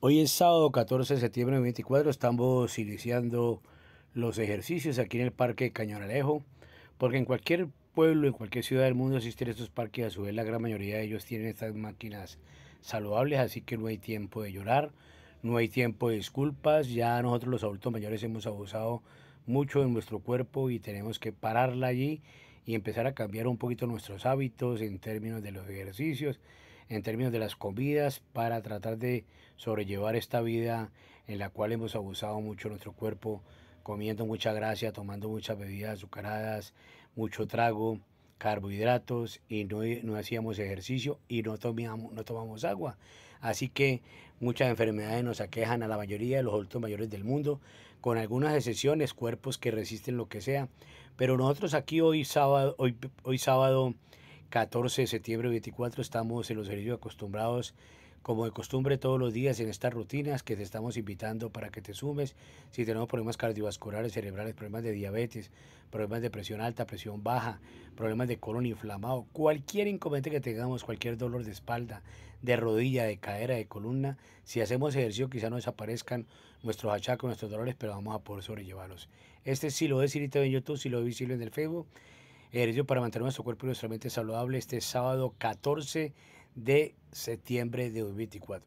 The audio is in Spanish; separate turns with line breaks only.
Hoy es sábado 14 de septiembre de 2024, estamos iniciando los ejercicios aquí en el Parque Cañonalejo, porque en cualquier pueblo, en cualquier ciudad del mundo existen estos parques, a su vez la gran mayoría de ellos tienen estas máquinas saludables, así que no hay tiempo de llorar, no hay tiempo de disculpas, ya nosotros los adultos mayores hemos abusado mucho de nuestro cuerpo y tenemos que pararla allí y empezar a cambiar un poquito nuestros hábitos en términos de los ejercicios en términos de las comidas para tratar de sobrellevar esta vida en la cual hemos abusado mucho nuestro cuerpo, comiendo mucha gracia, tomando muchas bebidas azucaradas, mucho trago, carbohidratos y no, no hacíamos ejercicio y no tomamos, no tomamos agua. Así que muchas enfermedades nos aquejan a la mayoría de los adultos mayores del mundo, con algunas excepciones, cuerpos que resisten lo que sea. Pero nosotros aquí hoy sábado, hoy, hoy sábado 14 de septiembre 24 estamos en los ejercicios acostumbrados como de costumbre todos los días en estas rutinas que te estamos invitando para que te sumes. Si tenemos problemas cardiovasculares, cerebrales, problemas de diabetes, problemas de presión alta, presión baja, problemas de colon inflamado, cualquier inconveniente que tengamos, cualquier dolor de espalda, de rodilla, de cadera, de columna, si hacemos ejercicio quizá no desaparezcan nuestros achacos, nuestros dolores, pero vamos a poder sobrellevarlos. Este sí lo de en YouTube, lo lo Visible en el Facebook. Ejercicio para mantener nuestro cuerpo y nuestra mente saludable este sábado 14 de septiembre de 2024.